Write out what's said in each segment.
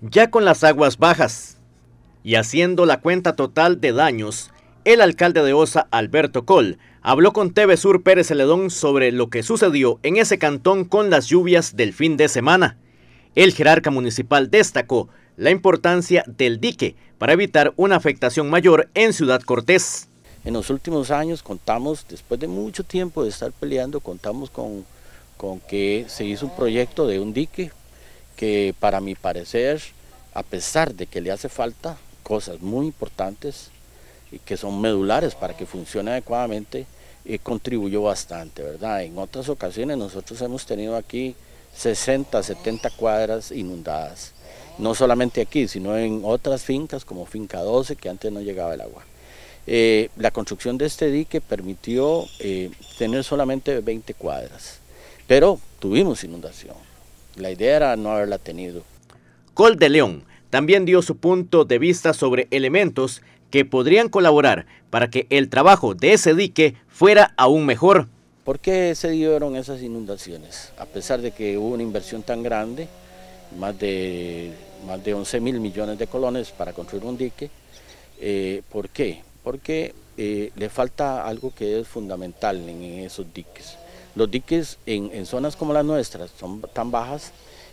Ya con las aguas bajas y haciendo la cuenta total de daños, el alcalde de Osa, Alberto Col, habló con TV Sur Pérez Celedón sobre lo que sucedió en ese cantón con las lluvias del fin de semana. El jerarca municipal destacó la importancia del dique para evitar una afectación mayor en Ciudad Cortés. En los últimos años contamos, después de mucho tiempo de estar peleando, contamos con, con que se hizo un proyecto de un dique que para mi parecer, a pesar de que le hace falta cosas muy importantes y que son medulares para que funcione adecuadamente, eh, contribuyó bastante, ¿verdad? En otras ocasiones nosotros hemos tenido aquí 60, 70 cuadras inundadas, no solamente aquí, sino en otras fincas como Finca 12, que antes no llegaba el agua. Eh, la construcción de este dique permitió eh, tener solamente 20 cuadras, pero tuvimos inundación. La idea era no haberla tenido. Col de León también dio su punto de vista sobre elementos que podrían colaborar para que el trabajo de ese dique fuera aún mejor. ¿Por qué se dieron esas inundaciones? A pesar de que hubo una inversión tan grande, más de, más de 11 mil millones de colones para construir un dique, eh, ¿por qué? Porque eh, le falta algo que es fundamental en esos diques, los diques en, zonas como las nuestras son tan bajas,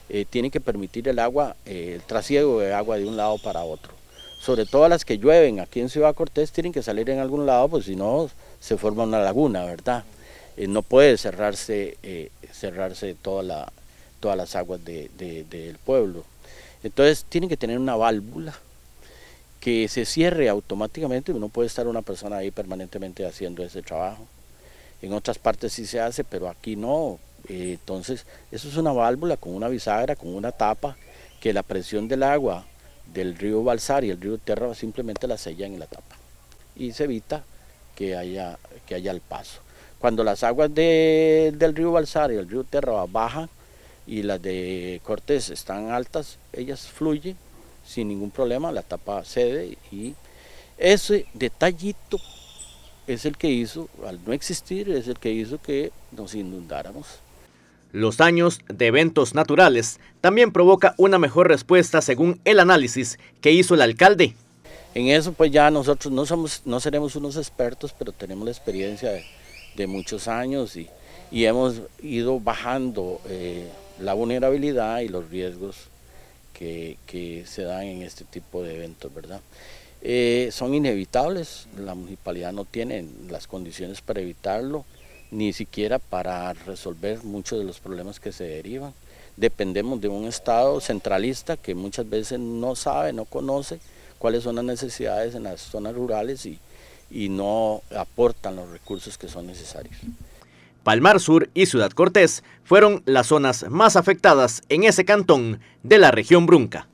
eh, tienen que permitir el agua, eh, el trasiego de agua de un lado para otro. Sobre todo las que llueven aquí en Ciudad Cortés tienen que salir en algún lado, pues si no se forma una laguna, ¿verdad? Eh, no puede cerrarse, cerrarse todas las aguas del pueblo. Entonces tienen que tener una válvula que se cierre automáticamente, no puede estar una persona ahí permanentemente haciendo ese trabajo. En otras partes sí se hace, pero aquí no. Eh, entonces, eso es una válvula con una bisagra, con una tapa, que la presión del agua del río Balsar y el río Terra simplemente la sellan en la tapa y se evita que haya, que haya el paso. Cuando las aguas del río Balsar y el río Terra bajan y las de Cortés están altas, ellas fluyen sin ningún problema, la tapa cede y ese detallito es el que hizo, al no existir, es el que hizo que nos inundáramos. Los años de eventos naturales también provoca una mejor respuesta según el análisis que hizo el alcalde. En eso pues ya nosotros no, somos, no seremos unos expertos, pero tenemos la experiencia de, muchos años y, y, hemos ido bajando eh, la vulnerabilidad y los riesgos que, se dan en este tipo de eventos, ¿verdad? Eh, son inevitables, la municipalidad no tiene las condiciones para evitarlo, ni siquiera para resolver muchos de los problemas que se derivan. Dependemos de un Estado centralista que muchas veces no sabe, no conoce cuáles son las necesidades en las zonas rurales y, y no aportan los recursos que son necesarios. Palmar Sur y Ciudad Cortés fueron las zonas más afectadas en ese cantón de la región Brunca.